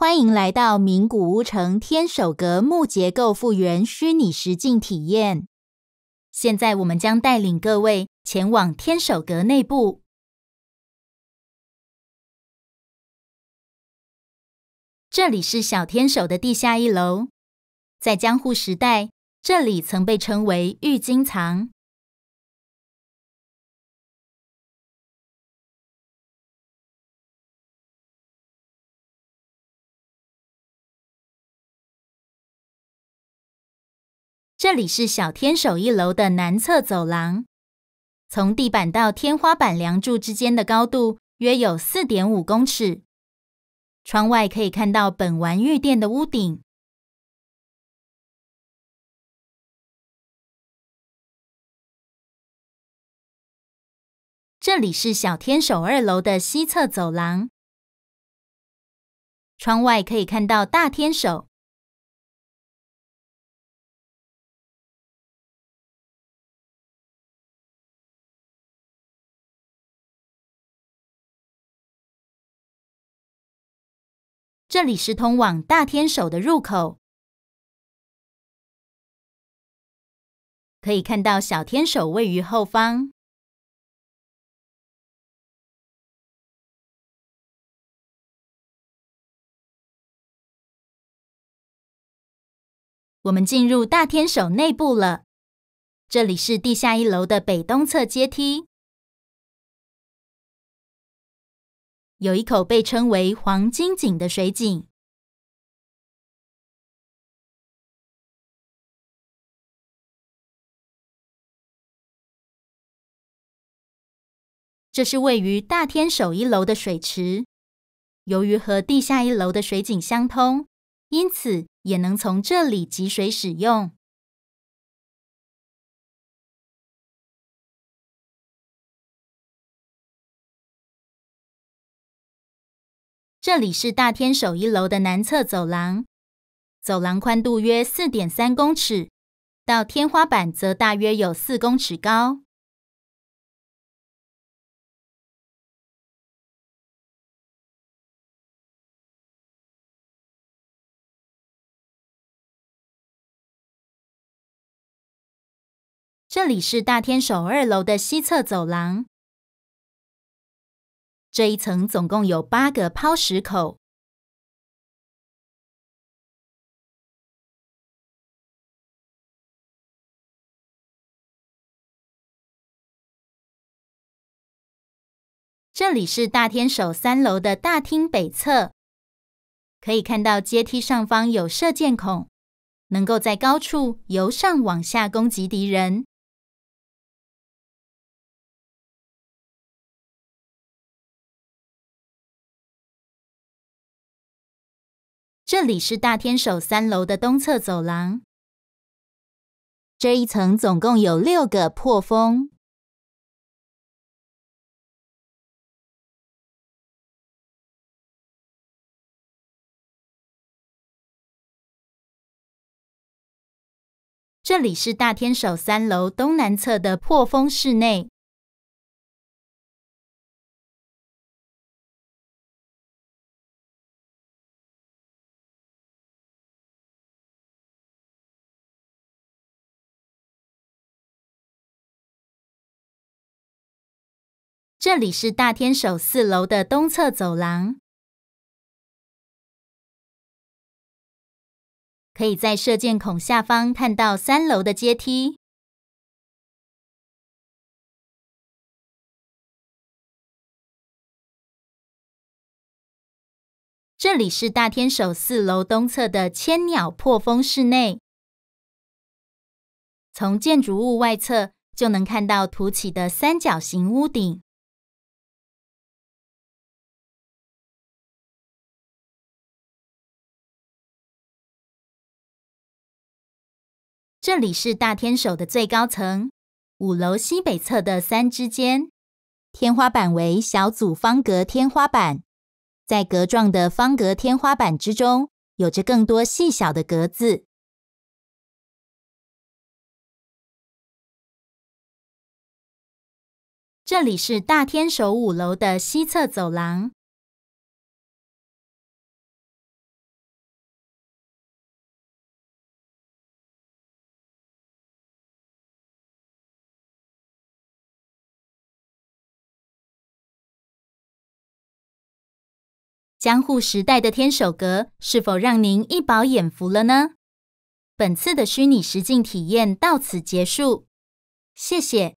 欢迎来到名古屋城天守阁木结构复原虚拟实境体验。现在我们将带领各位前往天守阁内部。这里是小天守的地下一楼，在江户时代，这里曾被称为玉京藏。这里是小天守一楼的南侧走廊，从地板到天花板梁柱之间的高度约有四点五公尺。窗外可以看到本丸御殿的屋顶。这里是小天守二楼的西侧走廊，窗外可以看到大天守。这里是通往大天守的入口，可以看到小天守位于后方。我们进入大天守内部了，这里是地下一楼的北东侧阶梯。有一口被称为“黄金井”的水井，这是位于大天守一楼的水池。由于和地下一楼的水井相通，因此也能从这里汲水使用。这里是大天守一楼的南侧走廊，走廊宽度约四点三公尺，到天花板则大约有四公尺高。这里是大天守二楼的西侧走廊。这一层总共有八个抛石口。这里是大天守三楼的大厅北侧，可以看到阶梯上方有射箭孔，能够在高处由上往下攻击敌人。这里是大天守三楼的东侧走廊。这一层总共有六个破风。这里是大天守三楼东南侧的破风室内。这里是大天守四楼的东侧走廊，可以在射箭孔下方看到三楼的阶梯。这里是大天守四楼东侧的千鸟破风室内，从建筑物外侧就能看到凸起的三角形屋顶。这里是大天守的最高层，五楼西北侧的三之间，天花板为小组方格天花板，在格状的方格天花板之中，有着更多细小的格子。这里是大天守五楼的西侧走廊。江户时代的天守阁是否让您一饱眼福了呢？本次的虚拟实境体验到此结束，谢谢。